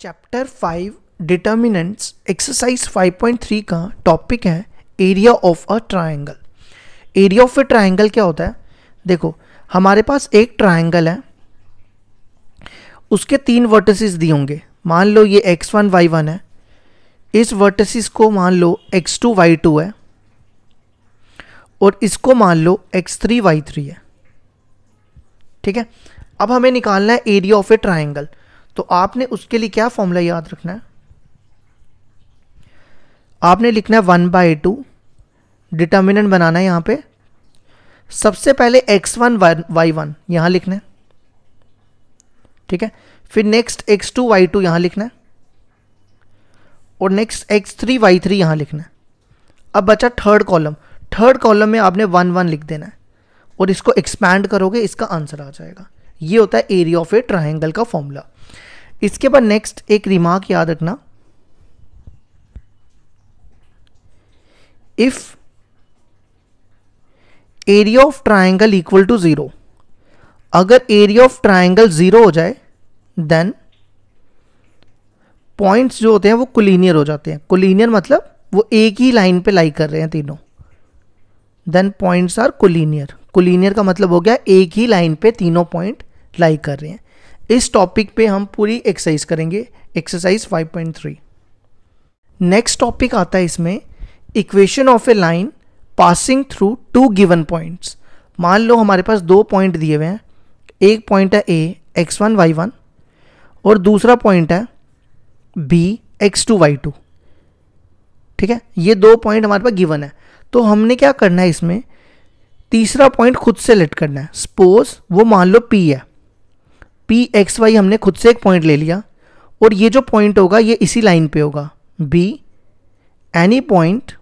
Chapter five determinants exercise 5.3 का topic है area of a triangle area of a triangle क्या होता है देखो हमारे पास एक ट्रायंगल है उसके तीन वर्टिसेस दिए होंगे मान लो ये एक्स वन वाई वन है इस वर्टिसेस को मान लो एक्स टू वाई टू है और इसको मान लो एक्स थ्री वाई थ्री है ठीक है अब हमें निकालना है एरिया ऑफ ए ट्राइंगल तो आपने उसके लिए क्या फॉर्मूला याद रखना है आपने लिखना है वन बाई टू डिटर्मिनेंट बनाना है यहां पे सबसे पहले एक्स वन वाई वन यहां लिखना है ठीक है फिर next x two y two यहां लिखना है और next x three y three यहां लिखना है अब बचा थर्ड कॉलम थर्ड कॉलम में आपने वन वन लिख देना है और इसको एक्सपैंड करोगे इसका आंसर आ जाएगा ये होता है एरिया ऑफ ए ट्राइंगल का फॉर्मूला इसके बाद नेक्स्ट एक रिमार्क याद रखना if area of triangle equal to zero अगर एरिया ऑफ ट्राइंगल जीरो हो जाए देन पॉइंट्स जो होते हैं वो कुलीनियर हो जाते हैं कुलीनियर मतलब वो एक ही लाइन पे लाई कर रहे हैं तीनों then points are collinear collinear का मतलब हो गया एक ही लाइन पे तीनों पॉइंट लाई कर रहे हैं इस टॉपिक पे हम पूरी एक्सरसाइज करेंगे एक्सरसाइज 5.3 नेक्स्ट टॉपिक आता है इसमें equation of a line passing through two given points मान लो हमारे पास दो पॉइंट दिए हुए हैं एक पॉइंट है A x one y one और दूसरा पॉइंट है B x two y two ठीक है ये दो पॉइंट हमारे पास गिवन है तो हमने क्या करना है इसमें तीसरा पॉइंट खुद से लेट करना है सपोज वो मान लो पी है पी एक्स वाई हमने खुद से एक पॉइंट ले लिया और ये जो पॉइंट होगा ये इसी लाइन पे होगा B any point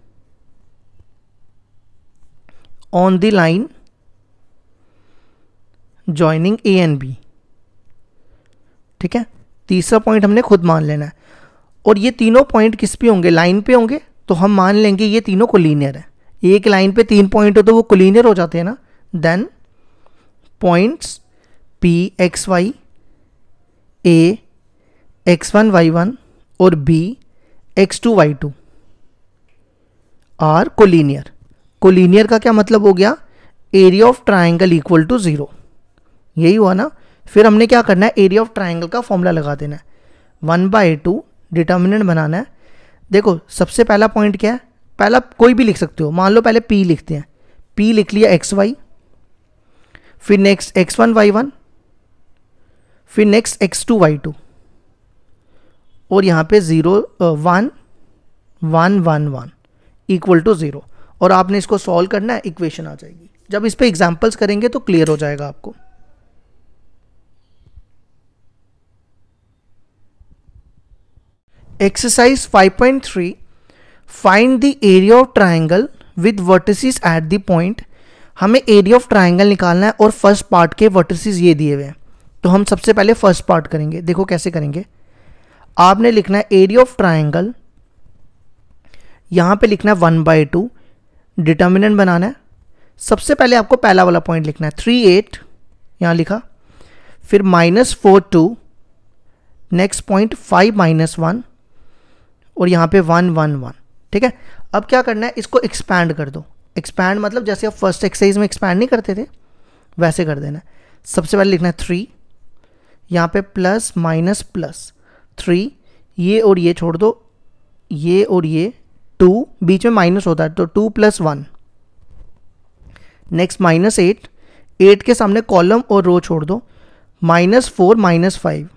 on the line joining A and B ठीक है तीसरा पॉइंट हमने खुद मान लेना है और ये तीनों पॉइंट किस पे होंगे लाइन पे होंगे तो हम मान लेंगे ये तीनों कोलिनियर है एक लाइन पे तीन पॉइंट हो तो वो कुलीनियर हो जाते हैं ना then points P x y A x one y one और B x two y two are collinear collinear का क्या मतलब हो गया area of triangle equal to zero यही हुआ ना फिर हमने क्या करना है एरिया ऑफ ट्राइंगल का फॉर्मूला लगा देना है वन बाई टू डिटर्मिनेंट बनाना है देखो सबसे पहला पॉइंट क्या है पहला कोई भी लिख सकते हो मान लो पहले पी लिखते हैं पी लिख लिया एक्स वाई फिर next x one y one फिर next x two y two और यहाँ पे zero one one one one equal to zero और आपने इसको सॉल्व करना है इक्वेशन आ जाएगी जब इस पर एग्जाम्पल्स करेंगे तो क्लियर हो जाएगा आपको exercise 5.3 find the area of triangle with vertices at the point हमें एरिया ऑफ ट्राइंगल निकालना है और फर्स्ट पार्ट के वर्टिसेस ये दिए हुए हैं तो हम सबसे पहले फर्स्ट पार्ट करेंगे देखो कैसे करेंगे आपने लिखना है एरिया ऑफ ट्राइंगल यहाँ पे लिखना है वन बाई टू डिटर्मिनेंट बनाना है सबसे पहले आपको पहला वाला पॉइंट लिखना है थ्री एट यहाँ लिखा फिर minus four two next point five minus one और यहाँ पे वन वन वन ठीक है अब क्या करना है इसको एक्सपैंड कर दो एक्सपैंड मतलब जैसे आप फर्स्ट एक्सरसाइज में एक्सपैंड नहीं करते थे वैसे कर देना सबसे पहले लिखना है थ्री यहाँ पे प्लस माइनस प्लस थ्री ये और ये छोड़ दो ये और ये टू बीच में माइनस होता है तो two plus one next minus eight eight के सामने कॉलम और रो छोड़ दो माइनस फोर माइनस फाइव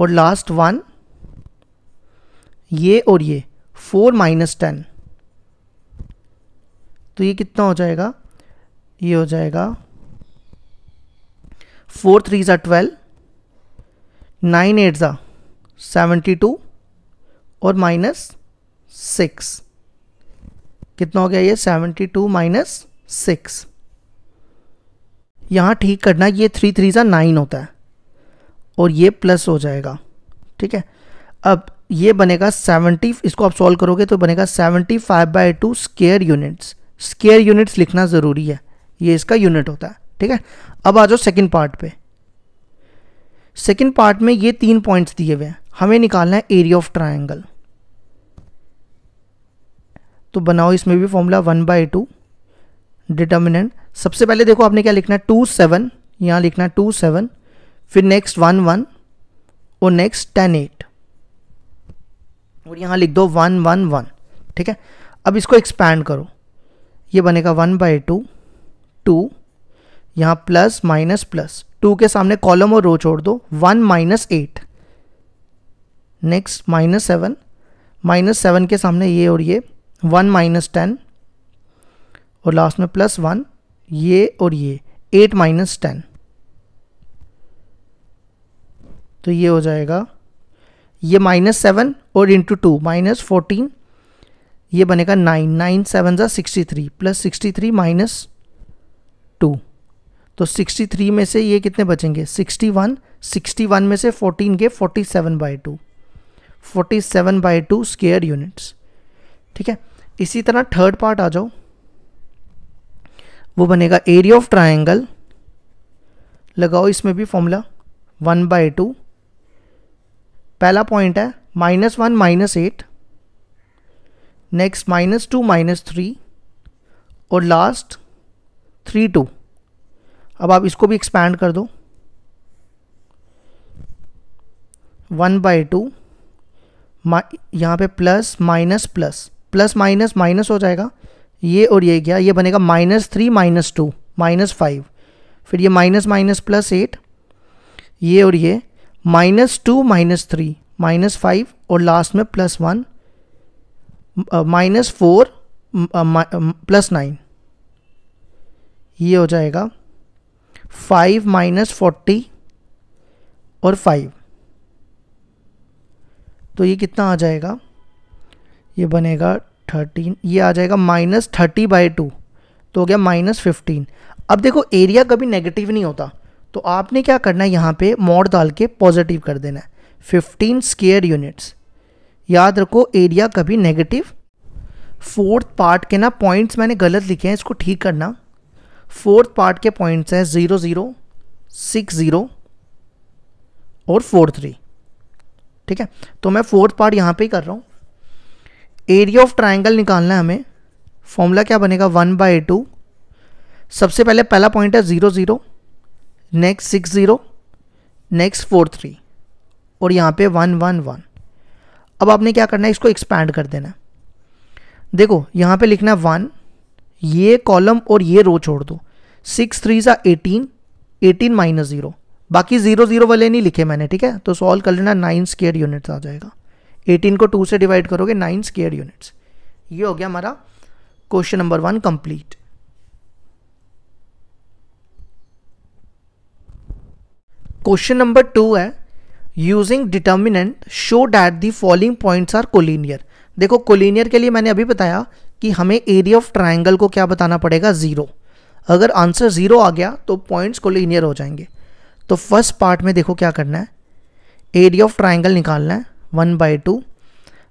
और लास्ट वन ये और ये फोर माइनस टेन तो ये कितना हो जाएगा ये हो जाएगा फोर थ्री ज़ा ट्वेल्व नाइन एट ज़ा सेवेंटी टू और माइनस सिक्स कितना हो गया ये सेवेंटी टू माइनस सिक्स यहाँ ठीक करना ये थ्री थ्री ज़ा नाइन होता है और ये प्लस हो जाएगा ठीक है अब ये बनेगा सेवेंटी इसको आप सॉल्व करोगे तो बनेगा seventy five by two square units square units लिखना ज़रूरी है ये इसका यूनिट होता है ठीक है अब आ जाओ सेकेंड पार्ट पे सेकेंड पार्ट में ये तीन पॉइंट्स दिए हुए हैं हमें निकालना है एरिया ऑफ ट्राइंगल तो बनाओ इसमें भी formula one by two determinant सबसे पहले देखो आपने क्या लिखना है टू सेवन यहाँ लिखना है टू सेवन फिर नेक्स्ट वन वन और नेक्स्ट टेन एट और यहाँ लिख दो वन वन वन ठीक है अब इसको एक्सपैंड करो ये बनेगा वन बाई टू टू यहाँ प्लस माइनस प्लस टू के सामने कॉलम और रो छोड़ दो one minus eight next minus seven minus seven के सामने ये और ये वन माइनस टेन और लास्ट में प्लस वन ये और ये एट माइनस टेन तो ये हो जाएगा ये माइनस सेवन और इंटू टू माइनस फोर्टीन ये बनेगा नाइन नाइन सेवन ज़ा sixty three plus sixty three minus तो 63 में से ये कितने बचेंगे 61 61 में से 14 के 47 seven by two forty seven by two square units ठीक है इसी तरह थर्ड पार्ट आ जाओ वो बनेगा एरिया ऑफ ट्राइंगल लगाओ इसमें भी फॉर्मूला वन बाई टू पहला पॉइंट है minus one minus eight next minus two minus three और लास्ट थ्री टू अब आप इसको भी एक्सपैंड कर दो वन बाई टू यहाँ पे plus minus plus plus minus minus हो जाएगा ये और ये क्या ये बनेगा minus three minus two minus five फिर ये माइनस माइनस प्लस एट ये और ये minus two minus three minus five और लास्ट में plus one minus four plus nine ये हो जाएगा फाइव माइनस फोर्टी और फाइव तो ये कितना आ जाएगा ये बनेगा थर्टीन ये आ जाएगा माइनस थर्टी बाई टू तो हो गया माइनस फिफ्टीन अब देखो एरिया कभी नेगेटिव नहीं होता तो आपने क्या करना है यहाँ पे मोड डाल के पॉजिटिव कर देना है फिफ्टीन स्केयर यूनिट्स याद रखो एरिया कभी नेगेटिव फोर्थ पार्ट के ना पॉइंट्स मैंने गलत लिखे हैं इसको ठीक करना फोर्थ पार्ट के पॉइंट्स हैं ज़ीरो ज़ीरो सिक्स ज़ीरो और फोर थ्री ठीक है तो मैं फोर्थ पार्ट यहाँ पे ही कर रहा हूँ एरिया ऑफ ट्राइंगल निकालना है हमें फॉर्मूला क्या बनेगा वन बाई टू सबसे पहले पहला पॉइंट है zero zero next six zero next four three और यहाँ पे वन वन वन अब आपने क्या करना है इसको एक्सपैंड कर देना देखो यहाँ पे लिखना है वन ये कॉलम और ये रो छोड़ दो सिक्स थ्री सा एटीन एटीन माइनस ज़ीरो बाकी ज़ीरो ज़ीरो वाले नहीं लिखे मैंने ठीक है तो सॉल्व कर लेना नाइन स्केयर यूनिट्स आ जाएगा एटीन को टू से डिवाइड करोगे नाइन स्केयर यूनिट्स ये हो गया हमारा question number one complete question number two है using determinant show that the following points are collinear देखो कोलिनियर के लिए मैंने अभी बताया कि हमें एरिया ऑफ ट्राइंगल को क्या बताना पड़ेगा ज़ीरो अगर आंसर ज़ीरो आ गया तो पॉइंट्स लीनियर हो जाएंगे तो फर्स्ट पार्ट में देखो क्या करना है एरिया ऑफ ट्राइंगल निकालना है वन बाई टू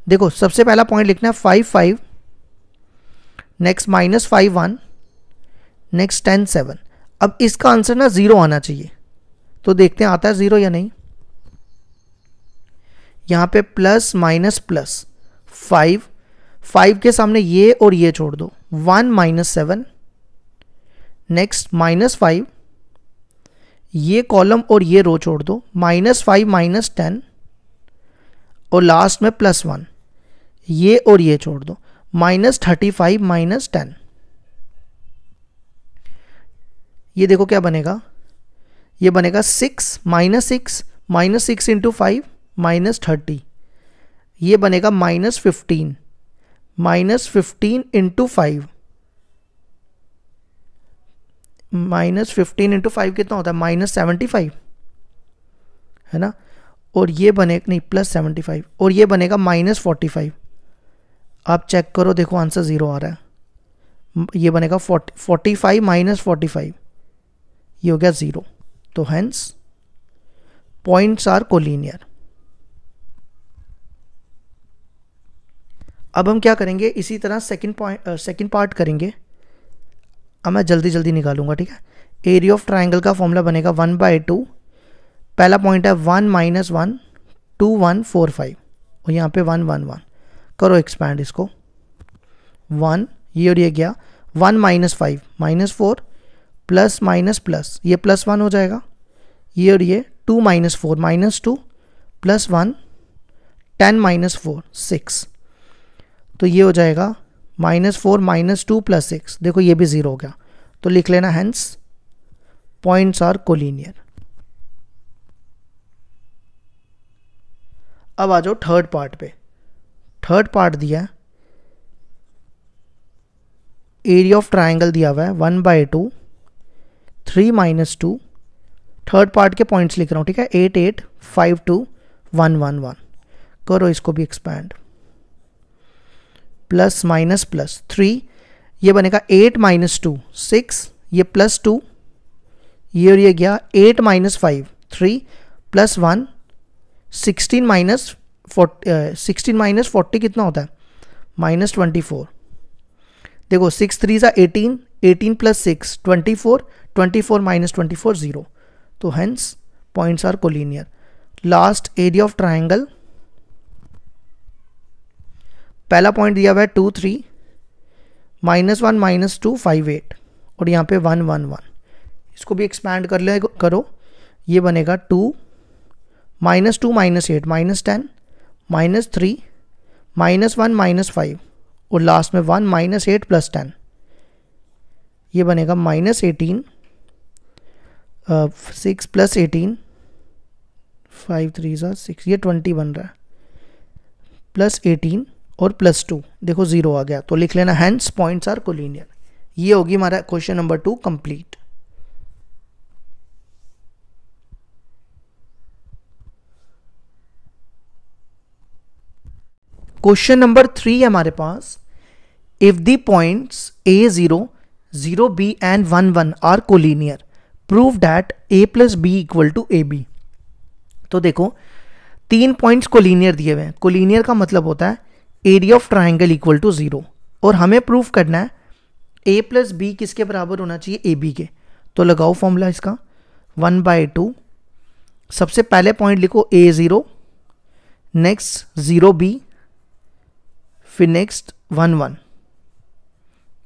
देखो सबसे पहला पॉइंट लिखना है five five next minus five one next ten seven अब इसका आंसर ना ज़ीरो आना चाहिए तो देखते हैं आता है ज़ीरो या नहीं यहाँ पे plus minus plus five five के सामने ये और ये छोड़ दो one minus seven next minus five ये कॉलम और ये रो छोड़ दो माइनस फाइव माइनस टेन और लास्ट में प्लस वन ये और ये छोड़ दो minus thirty five minus ten ये देखो क्या बनेगा ये बनेगा six minus six minus six into five minus thirty ये बनेगा minus fifteen minus fifteen into five minus fifteen into five कितना होता है माइनस सेवेंटी फाइव है ना और ये बने नहीं प्लस सेवेंटी फाइव और ये बनेगा माइनस फोर्टी फाइव आप चेक करो देखो आंसर ज़ीरो आ रहा है ये बनेगा forty forty five minus forty five ये हो गया ज़ीरो तो हैंस पॉइंट्स आर कोलिनियर अब हम क्या करेंगे इसी तरह सेकंड पॉइंट सेकंड पार्ट करेंगे अब मैं जल्दी जल्दी निकालूंगा ठीक है एरिया ऑफ ट्राइंगल का फॉर्मूला बनेगा वन बाई टू पहला पॉइंट है one minus one two one four five और यहाँ पे वन वन वन करो एक्सपैंड इसको वन ये और ये गया one minus five minus four plus minus plus ये प्लस वन हो जाएगा ये और ये two minus four minus two plus one ten minus four six तो ये हो जाएगा minus four minus two plus six देखो ये भी ज़ीरो हो गया तो लिख लेना हैंस पॉइंट्स आर कोलिनियर अब आ जाओ थर्ड पार्ट पे थर्ड पार्ट दिया एरिया ऑफ ट्राइंगल दिया हुआ है one by two three minus two third part के पॉइंट्स लिख रहा हूँ ठीक है eight eight five two one one one करो इसको भी expand plus minus plus three ये बनेगा एट माइनस टू सिक्स ये प्लस टू ये और ये गया eight minus five three plus one sixteen minus forty sixteen minus forty कितना होता है माइनस ट्वेंटी फोर देखो सिक्स थ्री सा eighteen eighteen plus six twenty four twenty four minus twenty four zero तो hence points are collinear last area of triangle पहला point दिया हुआ है two three minus one minus two five eight और यहाँ पे one one one इसको भी एक्सपैंड कर ले करो ये बनेगा two minus two minus eight minus ten minus three minus one minus five और लास्ट में one minus eight plus ten ये बनेगा minus eighteen six plus eighteen five three six ये ट्वेंटी बन रहा है प्लस एटीन और प्लस टू देखो ज़ीरो आ गया तो लिख लेना हैंड्स पॉइंट्स आर कोलिनियर ये होगी हमारा question number two complete question number three हमारे पास if the points A zero zero B and one one are collinear prove that A plus B equal to A B तो देखो तीन points collinear दिए हुए हैं कोलिनियर का मतलब होता है area of triangle equal to zero और हमें प्रूफ करना है ए प्लस बी किसके बराबर होना चाहिए ए बी के तो लगाओ फॉर्मूला इसका वन बाय टू सबसे पहले पॉइंट लिखो A zero next zero B फिर नेक्स्ट वन वन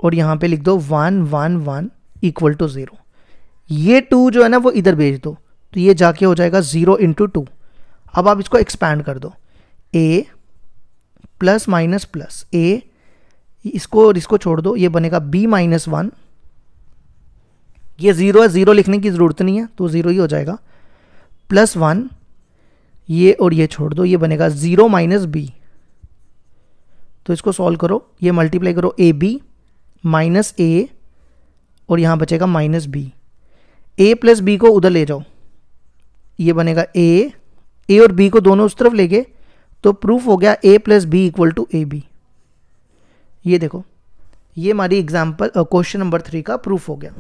और यहाँ पे लिख दो one one one equal to zero ये टू जो है ना वो इधर भेज दो तो ये जाके हो जाएगा ज़ीरो इंटू टू अब आप इसको एक्सपैंड कर दो A plus minus plus A इसको और इसको छोड़ दो ये बनेगा बी माइनस वन ये ज़ीरो है ज़ीरो लिखने की ज़रूरत नहीं है तो ज़ीरो ही हो जाएगा प्लस वन ये और ये छोड़ दो ये बनेगा ज़ीरो माइनस बी तो इसको सॉल्व करो ये मल्टीप्लाई करो ए बी माइनस ए और यहाँ बचेगा minus B A plus B को उधर ले जाओ ये बनेगा ए ए और बी को दोनों उस तरफ ले गए तो प्रूफ हो गया A plus B equal to A B ये देखो ये हमारी एग्जाम्पल क्वेश्चन नंबर थ्री का प्रूफ हो गया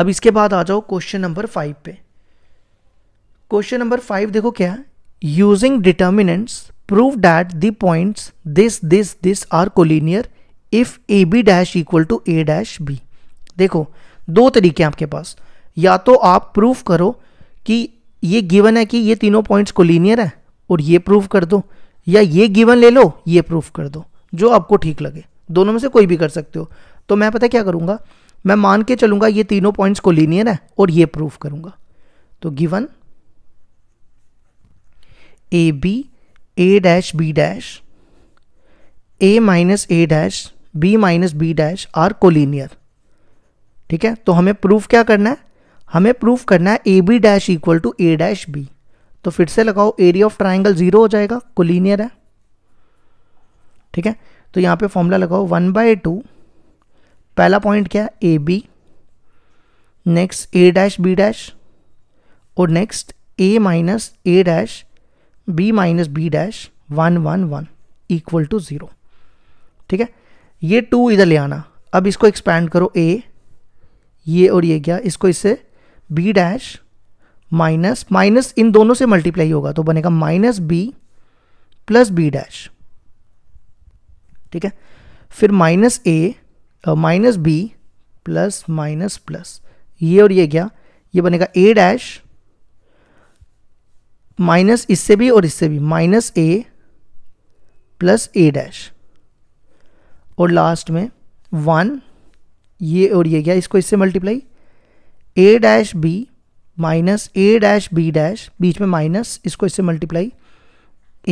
अब इसके बाद आ जाओ क्वेश्चन नंबर फाइव पे क्वेश्चन नंबर फाइव देखो क्या है using determinants prove that the points this this this are collinear if A B dash equal to A dash B देखो दो तरीके हैं आपके पास या तो आप प्रूफ करो कि ये गिवन है कि ये तीनों पॉइंट्स कोलिनियर है और ये प्रूफ कर दो या ये गिवन ले लो ये प्रूफ कर दो जो आपको ठीक लगे दोनों में से कोई भी कर सकते हो तो मैं पता क्या करूँगा मैं मान के चलूँगा ये तीनों पॉइंट्स को लीनियर है और ये प्रूफ करूँगा तो given A B A dash B dash A minus A dash B minus B dash are collinear ठीक है तो हमें प्रूफ क्या करना है हमें प्रूफ करना है A B dash equal to A dash B तो फिर से लगाओ एरिया ऑफ ट्राइंगल जीरो हो जाएगा कोलिनियर है ठीक है तो यहाँ पे फॉर्मूला लगाओ वन बाय टू पहला पॉइंट क्या है A B next A dash B dash और next A minus A dash B minus B dash one one one equal to zero ठीक है ये टू इधर ले आना अब इसको एक्सपैंड करो ए ये और ये क्या इसको इससे बी डैश माइनस माइनस इन दोनों से मल्टीप्लाई होगा तो बनेगा minus B plus B dash ठीक है फिर minus A minus B plus minus plus ये और ये क्या ये बनेगा ए डैश माइनस इससे भी और इससे भी minus A plus A dash और लास्ट में वन ये और ये क्या इसको इससे multiply A dash B minus A dash B dash बीच में माइनस इसको इससे मल्टीप्लाई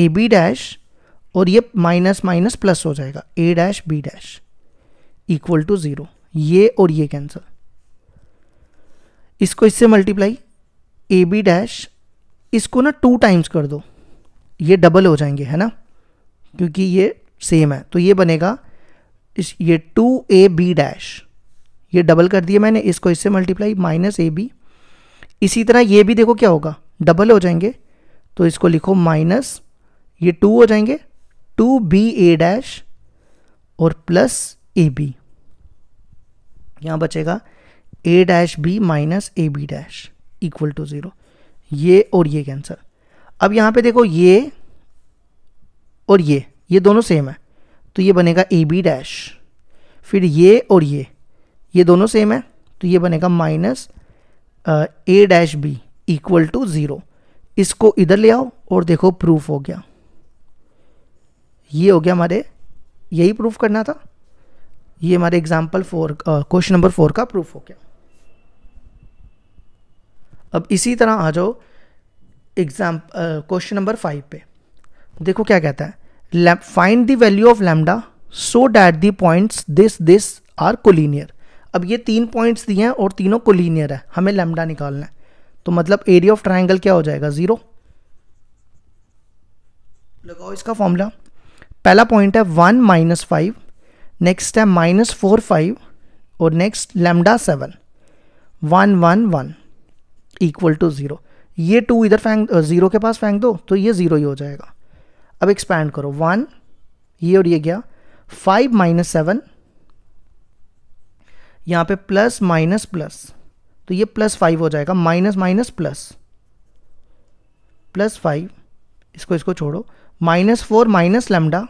ए बी डैश और ये माइनस माइनस प्लस हो जाएगा A dash B dash equal to zero ये और ये कैंसिल इसको इससे मल्टीप्लाई ए बी डैश इसको ना टू टाइम्स कर दो ये डबल हो जाएंगे है ना क्योंकि ये सेम है तो ये बनेगा इस ये टू ए बी डैश ये डबल कर दिया मैंने इसको इससे मल्टीप्लाई माइनस ए बी इसी तरह ये भी देखो क्या होगा डबल हो जाएंगे तो इसको लिखो माइनस ये टू हो जाएंगे टू बी ए डैश और प्लस ए बी यहाँ बचेगा A dash B minus A B dash equal to zero ये और ये कैंसर अब यहाँ पे देखो ये और ये ये दोनों सेम है तो ये बनेगा ए बी डैश फिर ये और ये ये दोनों सेम है तो ये बनेगा minus A dash B equal to zero इसको इधर ले आओ और देखो प्रूफ हो गया ये हो गया हमारे यही प्रूफ करना था ये हमारे example four question number four का प्रूफ हो गया अब इसी तरह आ जाओ एग्जाम क्वेश्चन नंबर फाइव पे देखो क्या कहता है find the value of lambda so that the points this this are collinear अब ये तीन पॉइंट्स दिए हैं और तीनों को लीनियर है हमें लेमडा निकालना है तो मतलब एरिया ऑफ ट्राइंगल क्या हो जाएगा ज़ीरो लगाओ इसका फॉर्मूला पहला पॉइंट है वन माइनस फाइव नेक्स्ट है माइनस फोर फाइव और next lambda seven one one one equal to zero ये टू इधर फेंक ज़ीरो के पास फेंक दो तो ये ज़ीरो ही हो जाएगा अब एक्सपैंड करो वन ये और ये गया फाइव माइनस सेवन यहाँ पे प्लस माइनस प्लस तो ये प्लस फाइव हो जाएगा minus minus plus plus five इसको इसको छोड़ो माइनस फोर माइनस लेमडा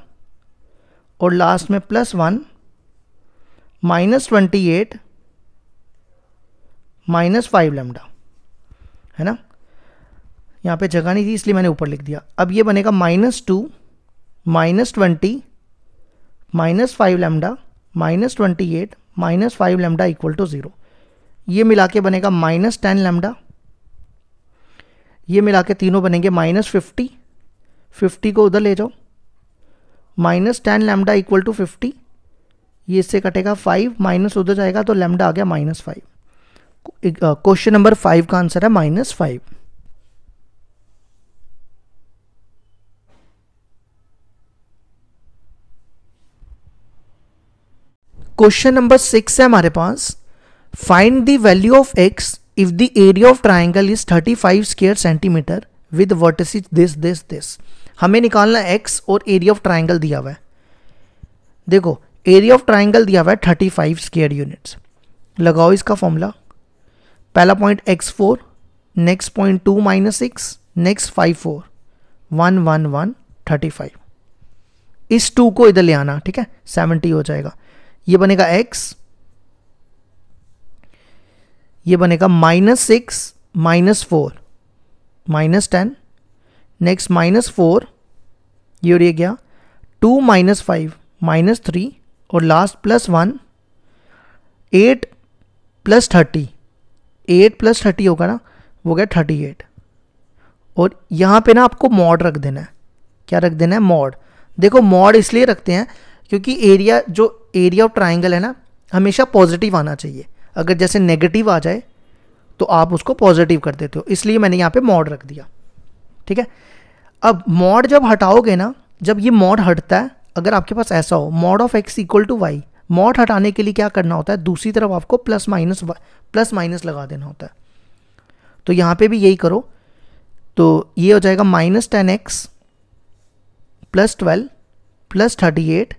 और लास्ट में plus one minus twenty eight minus five lambda है ना यहाँ पे जगह नहीं थी इसलिए मैंने ऊपर लिख दिया अब ये बनेगा minus two minus twenty minus five lambda minus twenty eight minus five lambda equal to zero ये मिला के बनेगा माइनस टेन लेमडा ये मिला के तीनों बनेंगे माइनस फिफ्टी फिफ्टी को उधर ले जाओ minus ten lambda equal to fifty ये इससे कटेगा फाइव माइनस उधर जाएगा तो लेमडा आ गया minus five question number five का आंसर है minus five question number six है हमारे पास find the value of x if the area of triangle is thirty five square centimetre with is this this this हमें निकालना x और area of triangle दिया हुआ है देखो एरिया ऑफ ट्राइंगल दिया हुआ है थर्टी फाइव स्केयर यूनिट्स लगाओ इसका फॉर्मूला पहला point x four next point two minus six next five four one one one thirty five इस टू को इधर ले आना ठीक है सेवेंटी हो जाएगा ये बनेगा एक्स ये बनेगा minus six minus four minus ten next minus four ये और ये गया two minus five minus three और last plus one eight plus thirty eight plus thirty होगा ना वो गया थर्टी एट और यहाँ पे ना आपको मॉड रख देना है क्या रख देना है मॉड देखो मॉड इसलिए रखते हैं क्योंकि एरिया जो एरिया ऑफ ट्राइंगल है ना हमेशा पॉजिटिव आना चाहिए अगर जैसे नेगेटिव आ जाए तो आप उसको पॉजिटिव कर देते हो इसलिए मैंने यहाँ पे मॉड रख दिया ठीक है अब मॉड जब हटाओगे ना जब ये मॉड हटता है अगर आपके पास ऐसा हो mod of x equal to y mod हटाने के लिए क्या करना होता है दूसरी तरफ आपको प्लस माइनस प्लस माइनस लगा देना होता है तो यहाँ पे भी यही करो तो ये हो जाएगा minus ten x plus twelve plus thirty eight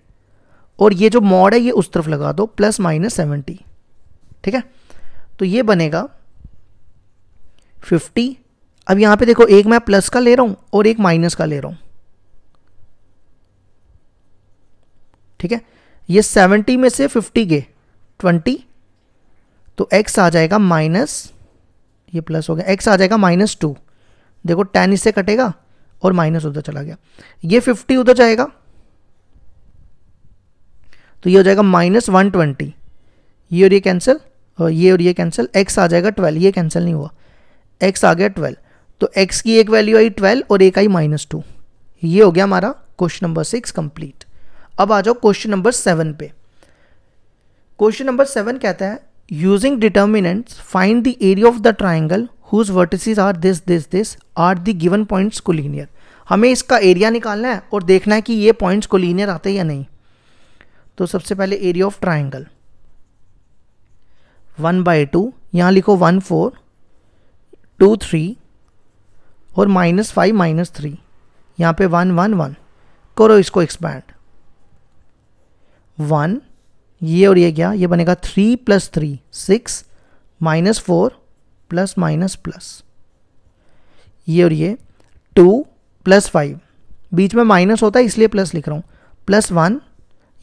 और ये जो मॉड है ये उस तरफ लगा दो प्लस माइनस सेवेंटी ठीक है तो ये बनेगा फिफ्टी अब यहां पे देखो एक मैं प्लस का ले रहा हूँ और एक माइनस का ले रहा हूं ठीक है ये सेवेंटी में से फिफ्टी के ट्वेंटी तो एक्स आ जाएगा माइनस ये प्लस हो गया एक्स आ जाएगा माइनस टू देखो टेन इससे कटेगा और माइनस उधर चला गया ये फिफ्टी उधर जाएगा तो ये हो जाएगा माइनस वन ट्वेंटी ये और ये कैंसिल और ये और ये कैंसिल एक्स आ जाएगा ट्वेल्व ये कैंसिल नहीं हुआ एक्स आ गया ट्वेल्व तो एक्स की एक वैल्यू आई ट्वेल्व और एक आई माइनस टू ये हो गया हमारा क्वेश्चन नंबर सिक्स कंप्लीट अब आ जाओ क्वेश्चन नंबर सेवन पे क्वेश्चन नंबर सेवन कहता है using determinants find the area of the triangle whose vertices are this this this are the given points collinear हमें इसका एरिया निकालना है और देखना है कि ये पॉइंट्स कोलिनियर आते हैं या नहीं तो सबसे पहले area of triangle one by two यहाँ लिखो वन फोर टू थ्री और माइनस फाइव माइनस थ्री यहाँ पे वन वन वन करो इसको एक्सपैंड वन ये और ये क्या ये बनेगा three plus three six minus four plus minus plus ये और ये टू प्लस फाइव बीच में माइनस होता है इसलिए प्लस लिख रहा हूँ प्लस वन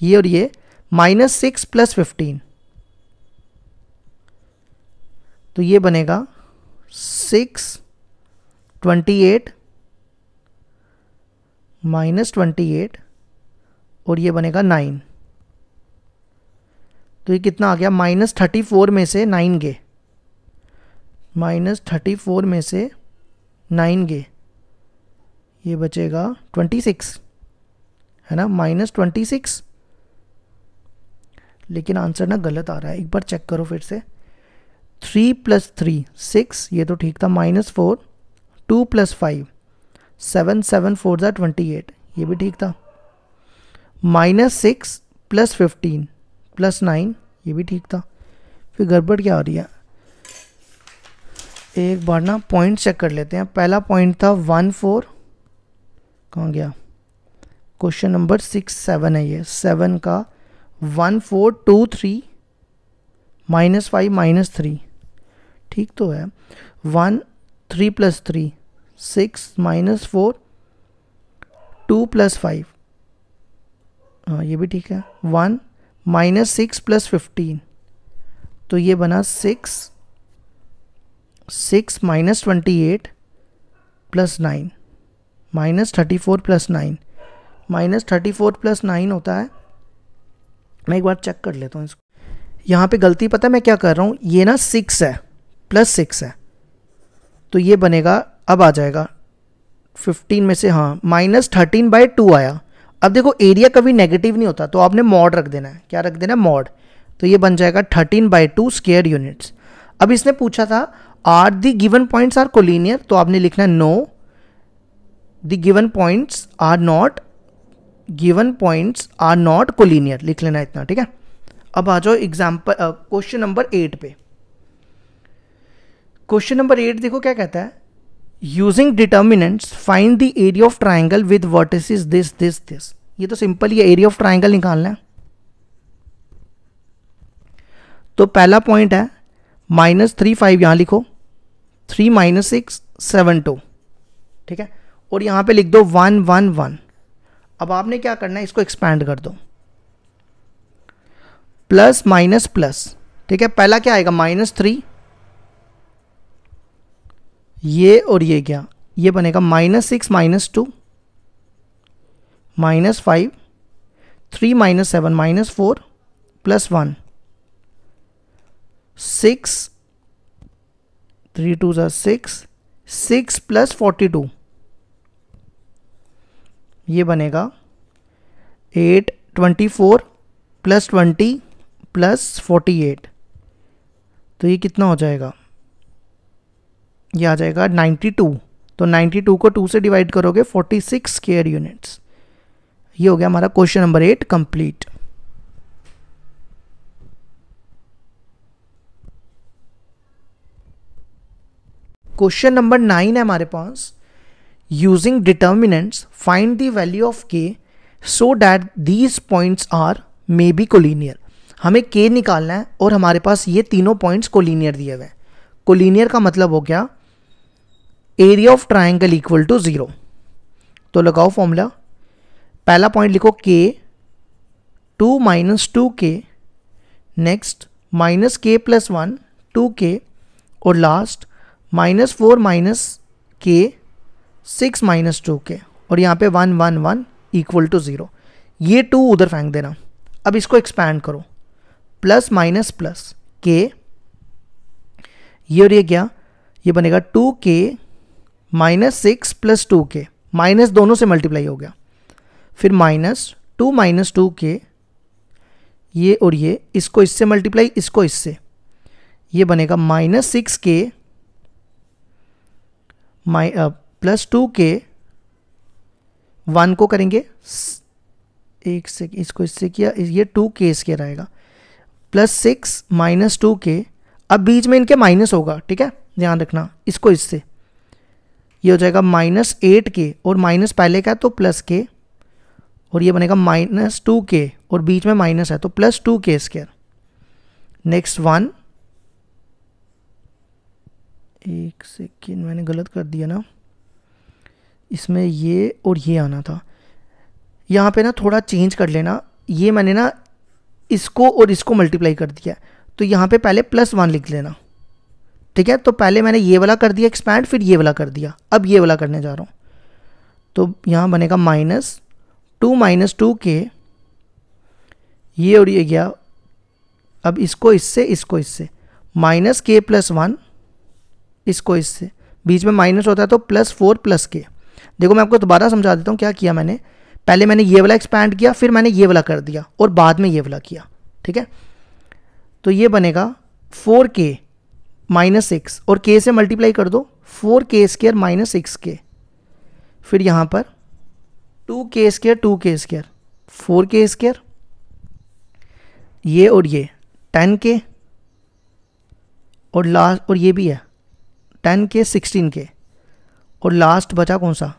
ये और ये माइनस सिक्स प्लस फिफ्टीन तो ये बनेगा six twenty eight minus twenty eight और ये बनेगा नाइन तो ये कितना आ गया माइनस थर्टी फोर में से नाइन गे माइनस थर्टी फोर में से नाइन गे ये बचेगा ट्वेंटी सिक्स है ना माइनस ट्वेंटी सिक्स लेकिन आंसर ना गलत आ रहा है एक बार चेक करो फिर से थ्री प्लस थ्री सिक्स ये तो ठीक था minus four two plus five seven seven four ज़ा ट्वेंटी एट ये भी ठीक था minus six plus fifteen plus nine ये भी ठीक था फिर गड़बड़ क्या आ रही है एक बार ना पॉइंट चेक कर लेते हैं पहला पॉइंट था वन फोर कहाँ गया क्वेश्चन नंबर सिक्स सेवन है ये सेवन का one four two three minus five minus three ठीक तो है one three plus three six minus four two plus five हाँ ये भी ठीक है one minus six plus fifteen तो ये बना six six minus twenty eight plus nine minus thirty four plus nine minus thirty four plus nine होता है मैं एक बार चेक कर लेता हूँ इसको यहाँ पे गलती पता है मैं क्या कर रहा हूँ ये ना सिक्स है प्लस सिक्स है तो ये बनेगा अब आ जाएगा फिफ्टीन में से हाँ माइनस थर्टीन बाई टू आया अब देखो एरिया कभी नेगेटिव नहीं होता तो आपने मॉड रख देना है क्या रख देना है मॉड तो ये बन जाएगा thirteen by two square units अब इसने पूछा था are the given points are collinear तो आपने लिखना है no the given points are not given points are not collinear लिख लेना इतना ठीक है अब आ जाओ एग्जाम्पल क्वेश्चन नंबर एट पे क्वेश्चन नंबर एट देखो क्या कहता है using determinants find the area of triangle with is this this this ये तो सिंपल ये एरिया ऑफ ट्राइंगल निकालना है तो पहला पॉइंट है माइनस थ्री फाइव यहां लिखो three minus six seven two ठीक है और यहां पे लिख दो वन वन वन अब आपने क्या करना है इसको एक्सपैंड कर दो प्लस माइनस प्लस ठीक है पहला क्या आएगा माइनस थ्री ये और ये क्या ये बनेगा minus six minus two minus five three minus seven minus four plus one six three two ज़ा six six plus forty two ये बनेगा eight twenty four plus twenty plus forty eight तो ये कितना हो जाएगा ये आ जाएगा नाइन्टी टू तो नाइन्टी टू को टू से डिवाइड करोगे फोर्टी सिक्स केयर यूनिट्स ये हो गया हमारा question number eight complete question number nine है हमारे पास Using determinants, find the value of k so that these points are may be collinear. हमें k निकालना है और हमारे पास ये तीनों पॉइंट्स कोलिनियर दिए हुए हैं कोलिनियर का मतलब हो गया area of triangle equal to zero तो लगाओ फॉर्मूला पहला पॉइंट लिखो k two minus two k next minus k plus one two k और last minus four minus k six minus two k और यहाँ पे one one one equal to zero ये two उधर फेंक देना अब इसको एक्सपैंड करो प्लस माइनस प्लस के ये और ये क्या ये बनेगा two k minus six plus two k minus दोनों से मल्टीप्लाई हो गया फिर माइनस टू माइनस टू के ये और ये इसको इससे मल्टीप्लाई इसको इससे ये बनेगा माइनस सिक्स के माइ प्लस टू के वन को करेंगे एक से इसको इससे किया ये टू के स्केयर आएगा प्लस सिक्स माइनस टू के अब बीच में इनके माइनस होगा ठीक है ध्यान रखना इसको इससे ये हो जाएगा माइनस एट के और माइनस पहले का है तो प्लस के और ये बनेगा माइनस टू के और बीच में माइनस है तो plus two k square next one एक सेकेंड मैंने गलत कर दिया ना इसमें ये और ये आना था यहाँ पे ना थोड़ा चेंज कर लेना ये मैंने ना इसको और इसको मल्टीप्लाई कर दिया तो यहाँ पे पहले प्लस वन लिख लेना ठीक है तो पहले मैंने ये वाला कर दिया एक्सपैंड फिर ये वाला कर दिया अब ये वाला करने जा रहा हूँ तो यहाँ बनेगा माइनस टू माइनस टू के ये और ये गया अब इसको इससे इसको इससे माइनस के प्लस वन इसको इससे बीच में माइनस होता है तो प्लस फोर प्लस के देखो मैं आपको दोबारा समझा देता हूँ क्या किया मैंने पहले मैंने ये वाला एक्सपैंड किया फिर मैंने ये वाला कर दिया और बाद में ये वाला किया ठीक है तो ये बनेगा फोर के माइनस सिक्स और के से मल्टीप्लाई कर दो four k square minus six के फिर यहाँ पर two k square two k square four k square ये और ये टेन के और लास्ट और ये भी है टेन के सिक्सटीन के और लास्ट बचा कौन सा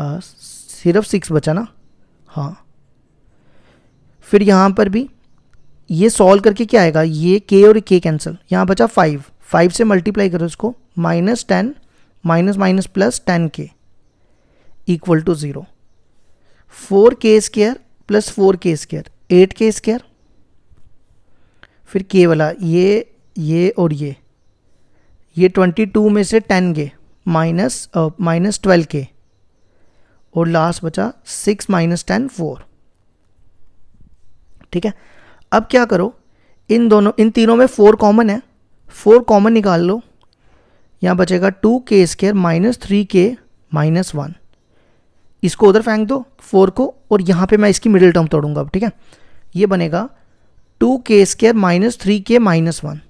सिर्फ सिक्स बचा ना हाँ फिर यहाँ पर भी ये सॉल्व करके क्या आएगा ये के और के कैंसिल यहाँ बचा फाइव फाइव से मल्टीप्लाई करो इसको minus ten minus minus plus ten k equal to zero four k square plus four k square eight k square फिर के वाला ये ये और ये ये ट्वेंटी टू में से टेन के माइनस माइनस ट्वेल्व के और लास्ट बचा सिक्स माइनस टेन फोर ठीक है अब क्या करो इन दोनों इन तीनों में फोर कॉमन है फोर कॉमन निकाल लो यहाँ बचेगा two k square minus three k minus one इसको उधर फेंक दो फोर को और यहाँ पे मैं इसकी मिडिल टर्म तोड़ूंगा अब ठीक है ये बनेगा two k square minus three k minus one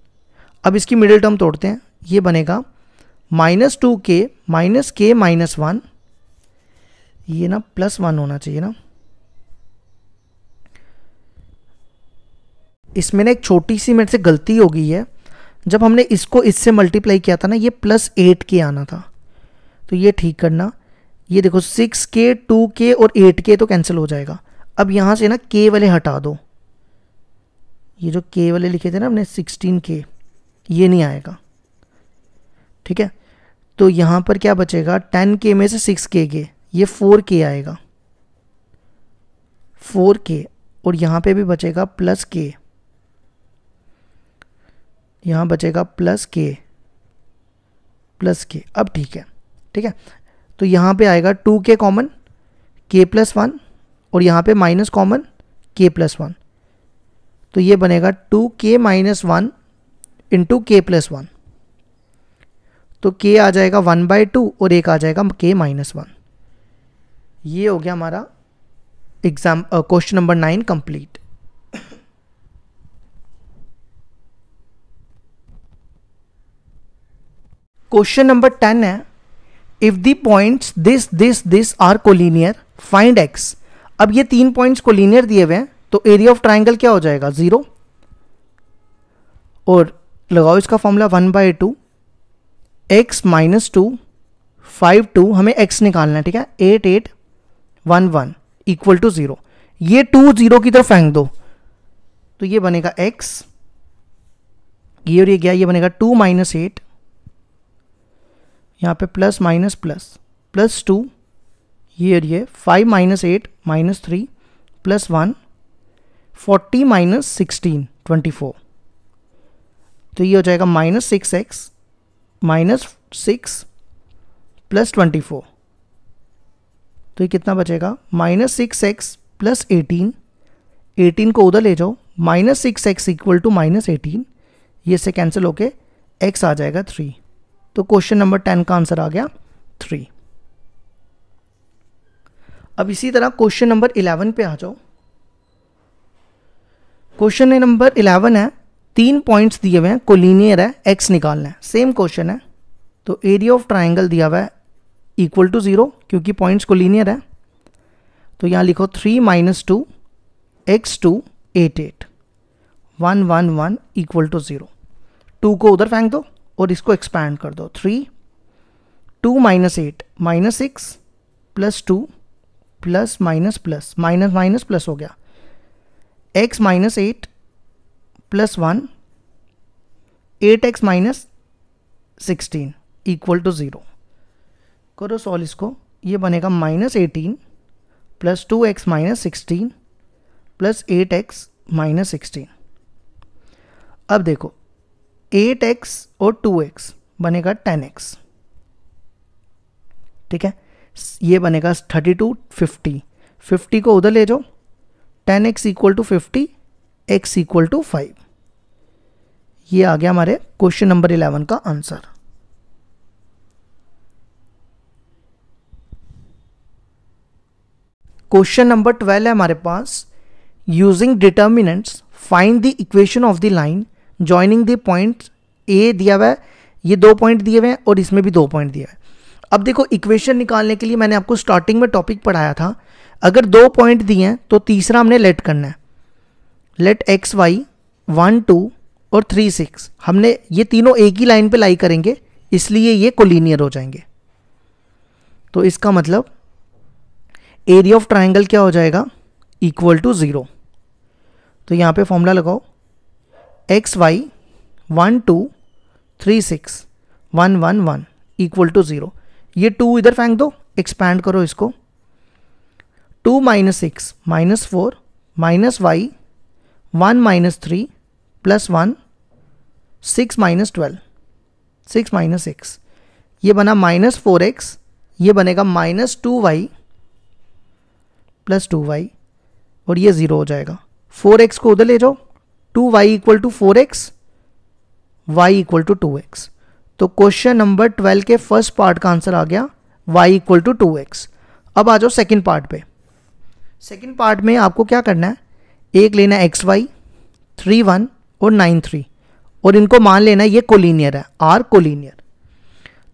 अब इसकी मिडिल टर्म तोड़ते हैं ये बनेगा minus two k minus k minus one ये ना प्लस वन होना चाहिए ना इसमें ना एक छोटी सी मेरे से गलती हो गई है जब हमने इसको इससे मल्टीप्लाई किया था ना ये प्लस एट के आना था तो ये ठीक करना ये देखो सिक्स के टू के और एट के तो कैंसिल हो जाएगा अब यहाँ से ना के वाले हटा दो ये जो के वाले लिखे थे ना हमने सिक्सटीन के ये नहीं आएगा ठीक है तो यहाँ पर क्या बचेगा टेन के में से सिक्स के के ये फोर के आएगा फोर के और यहाँ पे भी बचेगा प्लस के यहाँ बचेगा प्लस के प्लस के अब ठीक है ठीक है तो यहाँ पे आएगा टू के कॉमन के प्लस वन और यहाँ पे minus common k plus one तो ये बनेगा two k minus one into k plus one तो के आ जाएगा वन बाई टू और एक आ जाएगा के माइनस वन ये हो गया हमारा exam question number nine complete question number ten है if the points this this this are collinear find x अब ये तीन पॉइंट्स कोलिनियर दिए हुए हैं तो एरिया ऑफ ट्राइंगल क्या हो जाएगा जीरो और लगाओ इसका formula one by two x minus two five two हमें एक्स निकालना है ठीक है eight eight one one equal to zero ये टू ज़ीरो की तरफ फेंक दो तो ये बनेगा एक्स ये और ये क्या ये बनेगा टू माइनस एट यहाँ पे plus minus plus plus two ये और ये five minus eight minus three plus one forty minus sixteen twenty four तो ये हो जाएगा minus six x minus six plus twenty four तो ये कितना बचेगा minus six x plus eighteen eighteen को उधर ले जाओ minus six x equal to minus eighteen ये इससे कैंसिल होके एक्स आ जाएगा थ्री तो क्वेश्चन नंबर टेन का आंसर आ गया थ्री अब इसी तरह क्वेश्चन नंबर इलेवन पे आ जाओ क्वेश्चन नंबर इलेवन है तीन पॉइंट्स दिए हुए हैं कोलिनियर है एक्स निकालना है सेम क्वेश्चन है तो एरिया ऑफ ट्राइंगल दिया हुआ है इक्वल टू ज़ीरो क्योंकि पॉइंट्स को लीनियर है तो यहाँ लिखो three minus two x two eight eight one one one equal to zero two को उधर फेंक दो और इसको एक्सपैंड कर दो three two minus eight minus six plus two plus minus plus minus minus plus हो गया x minus eight plus one eight x minus sixteen equal to zero करो सॉल्व इसको ये बनेगा minus eighteen plus two x minus sixteen plus eight x minus sixteen अब देखो eight x और two x बनेगा टेन एक्स ठीक है ये बनेगा थर्टी टू फिफ्टी फिफ्टी को उधर ले जाओ ten x equal to fifty x equal to five ये आ गया हमारे क्वेश्चन नंबर इलेवन का आंसर क्वेश्चन नंबर ट्वेल्व है हमारे पास using determinants find the equation of the line joining the point A दिया हुआ है ये दो पॉइंट दिए हुए हैं और इसमें भी दो पॉइंट दिया है अब देखो इक्वेशन निकालने के लिए मैंने आपको स्टार्टिंग में टॉपिक पढ़ाया था अगर दो पॉइंट दिए हैं तो तीसरा हमने लेट करना है let x y one two और थ्री सिक्स हमने ये तीनों एक ही लाइन पे लाई करेंगे इसलिए ये कोलिनियर हो जाएंगे तो इसका मतलब एरिया ऑफ ट्राइंगल क्या हो जाएगा इक्वल टू ज़ीरो तो यहाँ पे फॉर्मूला लगाओ x y one two three six one one one equal to zero ये टू इधर फेंक दो एक्सपैंड करो इसको two minus six minus four minus y one minus three plus one six minus twelve six minus six ये बना minus four x ये बनेगा minus two y plus two y और ये ज़ीरो हो जाएगा फोर एक्स को उधर ले जाओ two y equal to four x y equal to two x तो क्वेश्चन नंबर ट्वेल्व के फर्स्ट पार्ट का आंसर आ गया y equal to two x अब आ जाओ सेकेंड पार्ट पे सेकेंड पार्ट में आपको क्या करना है एक लेना एक्स वाई थ्री वन और नाइन थ्री और इनको मान लेना ये कोलिनियर है आर कोलिनियर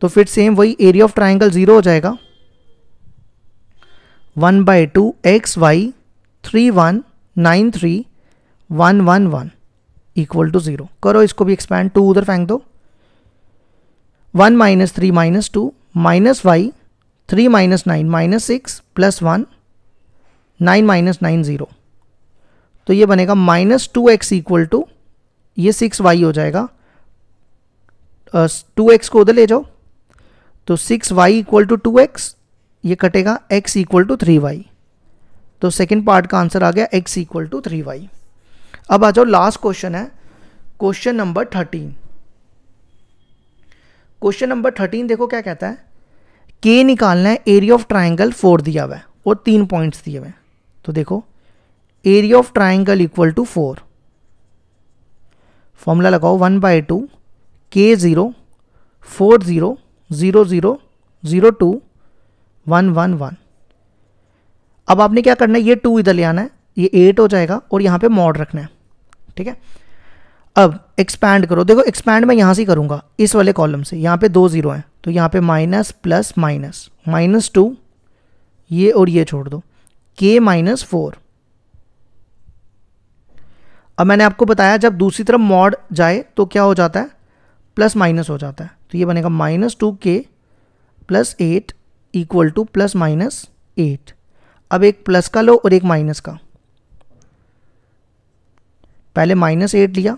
तो फिर सेम वही एरिया ऑफ ट्राइंगल ज़ीरो हो जाएगा one by two x y three one nine three one one one equal to zero करो इसको भी एक्सपैंड टू उधर फेंक दो one minus three minus two minus y three minus nine minus six plus one nine minus nine zero तो ये बनेगा minus two x equal to ये सिक्स वाई हो जाएगा टू एक्स को उधर ले जाओ तो six y equal to two x ये कटेगा x equal to three y तो सेकेंड पार्ट का आंसर आ गया x equal to three y अब आ जाओ लास्ट क्वेश्चन है question number thirteen question number thirteen देखो क्या कहता है के निकालना है एरिया ऑफ ट्राइंगल फोर दिया हुआ है और तीन पॉइंट्स दिए हुए हैं तो देखो area of triangle equal to four formula लगाओ one by two k zero four zero zero zero zero two one one one अब आपने क्या करना है ये टू इधर ले आना है ये एट हो जाएगा और यहाँ पे मॉड रखना है ठीक है अब एक्सपैंड करो देखो एक्सपैंड मैं यहाँ से करूँगा इस वाले कॉलम से यहाँ पे दो ज़ीरो हैं तो यहाँ पे minus plus minus minus two ये और ये छोड़ दो के माइनस फोर अब मैंने आपको बताया जब दूसरी तरफ मॉड जाए तो क्या हो जाता है प्लस माइनस हो जाता है तो ये बनेगा minus two k plus eight equal to plus minus eight अब एक प्लस का लो और एक माइनस का पहले माइनस एट लिया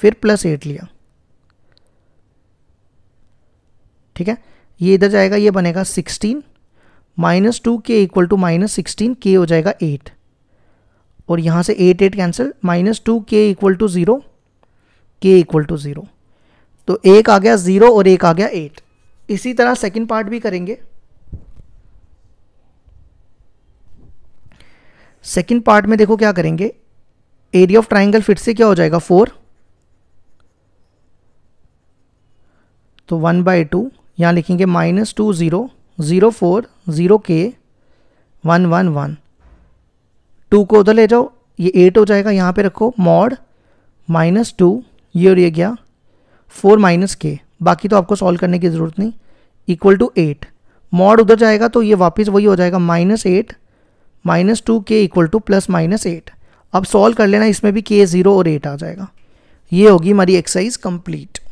फिर प्लस एट लिया ठीक है ये इधर जाएगा ये बनेगा sixteen minus two k equal to minus sixteen k हो जाएगा एट और यहाँ से eight eight cancel minus two k equal to zero k equal to zero तो एक आ गया ज़ीरो और एक आ गया एट इसी तरह सेकंड पार्ट भी करेंगे सेकेंड पार्ट में देखो क्या करेंगे एरिया ऑफ ट्राइंगल फिर से क्या हो जाएगा फोर तो वन बाई टू यहाँ लिखेंगे minus two zero zero four zero के वन वन वन टू को उधर ले जाओ ये एट हो जाएगा यहाँ पे रखो मॉड माइनस टू ये और ये गया फोर माइनस के बाकी तो आपको सॉल्व करने की ज़रूरत नहीं इक्वल टू एट मॉड उधर जाएगा तो ये वापस वही हो जाएगा minus eight minus two k equal to plus minus eight अब सॉल्व कर लेना इसमें भी के ज़ीरो और एट आ जाएगा ये होगी हमारी एक्सरसाइज कंप्लीट